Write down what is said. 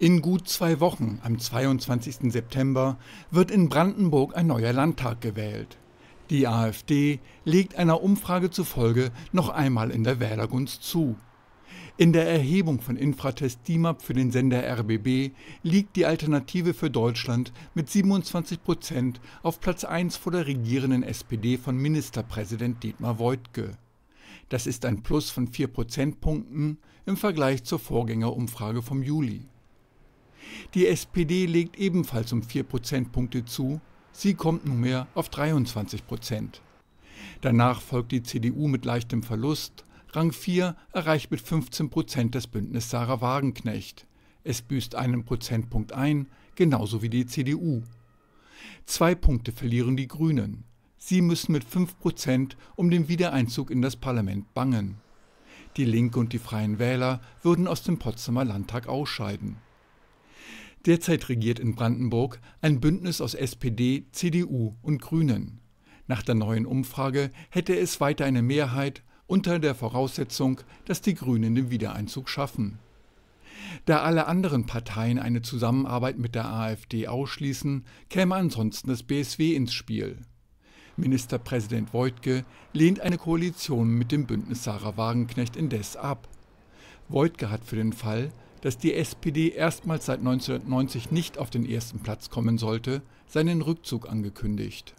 In gut zwei Wochen, am 22. September, wird in Brandenburg ein neuer Landtag gewählt. Die AfD legt einer Umfrage zufolge noch einmal in der Wählergunst zu. In der Erhebung von Infratest DIMAP für den Sender RBB liegt die Alternative für Deutschland mit 27 Prozent auf Platz 1 vor der regierenden SPD von Ministerpräsident Dietmar Woidke. Das ist ein Plus von 4 Prozentpunkten im Vergleich zur Vorgängerumfrage vom Juli. Die SPD legt ebenfalls um 4 Prozentpunkte zu. Sie kommt nunmehr auf 23 Prozent. Danach folgt die CDU mit leichtem Verlust. Rang 4 erreicht mit 15 Prozent das Bündnis Sarah Wagenknecht. Es büßt einen Prozentpunkt ein, genauso wie die CDU. Zwei Punkte verlieren die Grünen. Sie müssen mit 5 Prozent um den Wiedereinzug in das Parlament bangen. Die Linke und die Freien Wähler würden aus dem Potsdamer Landtag ausscheiden. Derzeit regiert in Brandenburg ein Bündnis aus SPD, CDU und Grünen. Nach der neuen Umfrage hätte es weiter eine Mehrheit unter der Voraussetzung, dass die Grünen den Wiedereinzug schaffen. Da alle anderen Parteien eine Zusammenarbeit mit der AfD ausschließen, käme ansonsten das BSW ins Spiel. Ministerpräsident Wojtke lehnt eine Koalition mit dem Bündnis Sarah Wagenknecht indes ab. Wojtke hat für den Fall, dass die SPD erstmals seit 1990 nicht auf den ersten Platz kommen sollte, seinen Rückzug angekündigt